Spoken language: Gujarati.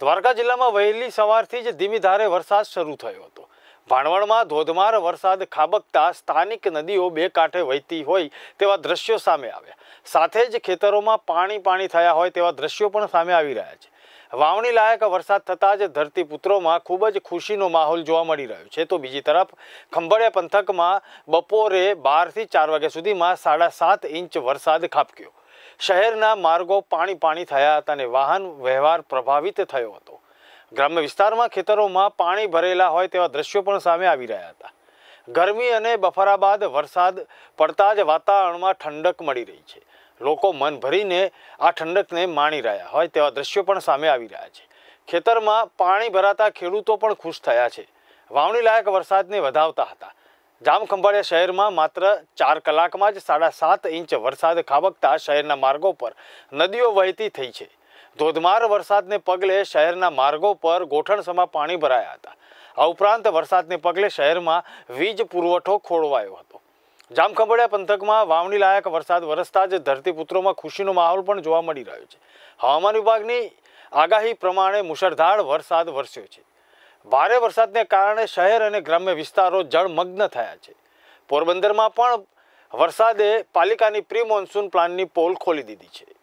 દ્વારકા જિલ્લામાં વહેલી સવારથી જ ધીમી ધારે વરસાદ શરૂ થયો હતો ભાણવડમાં ધોધમાર વરસાદ ખાબકતા સ્થાનિક નદીઓ બે કાંઠે વહેતી હોય તેવા દ્રશ્યો સામે આવ્યા સાથે જ ખેતરોમાં પાણી પાણી થયા હોય તેવા દ્રશ્યો પણ સામે આવી રહ્યા છે વાવણી લાયક વરસાદ થતાં જ ધરતીપુત્રોમાં ખૂબ જ ખુશીનો માહોલ જોવા મળી રહ્યો છે તો બીજી તરફ ખંભાળિયા પંથકમાં બપોરે બારથી ચાર વાગ્યા સુધીમાં સાડા સાત ઇંચ વરસાદ ખાબક્યો શહેરના માર્ગો પાણી પાણી થયા હતા અને વાહન વ્યવહાર પ્રભાવિત થયો હતો ગ્રામ્ય વિસ્તારમાં ખેતરોમાં પાણી ભરેલા હોય તેવા દ્રશ્યો પણ સામે આવી રહ્યા હતા ગરમી અને બફારા બાદ વરસાદ પડતા જ વાતાવરણમાં ઠંડક મળી રહી છે લોકો મન ભરીને આ ઠંડકને માણી રહ્યા હોય તેવા દ્રશ્યો પણ સામે આવી રહ્યા છે ખેતરમાં પાણી ભરાતા ખેડૂતો પણ ખુશ થયા છે વાવણી લાયક વરસાદને વધાવતા હતા જામખંભાળિયા શહેરમાં માત્ર ચાર કલાકમાં જ સાડા સાત ઇંચ વરસાદ ખાબકતા શહેરના માર્ગો પર નદીઓ વહેતી થઈ છે ધોધમાર વરસાદને પગલે શહેરના માર્ગો પર ગોઠણસમાં પાણી ભરાયા હતા આ ઉપરાંત વરસાદને પગલે શહેરમાં વીજ પુરવઠો ખોળવાયો હતો જામખંભાળિયા પંથકમાં વાવણી લાયક વરસાદ વરસતા જ ધરતીપુત્રોમાં ખુશીનો માહોલ પણ જોવા મળી રહ્યો છે હવામાન વિભાગની આગાહી પ્રમાણે મુશળધાર વરસાદ વરસ્યો છે ભારે વરસાદને કારણે શહેર અને ગ્રામ્ય વિસ્તારો જળમગ્ન થયા છે પોરબંદરમાં પણ વરસાદે પાલિકાની પ્રી મોન્સૂન પ્લાનની પોલ ખોલી દીધી છે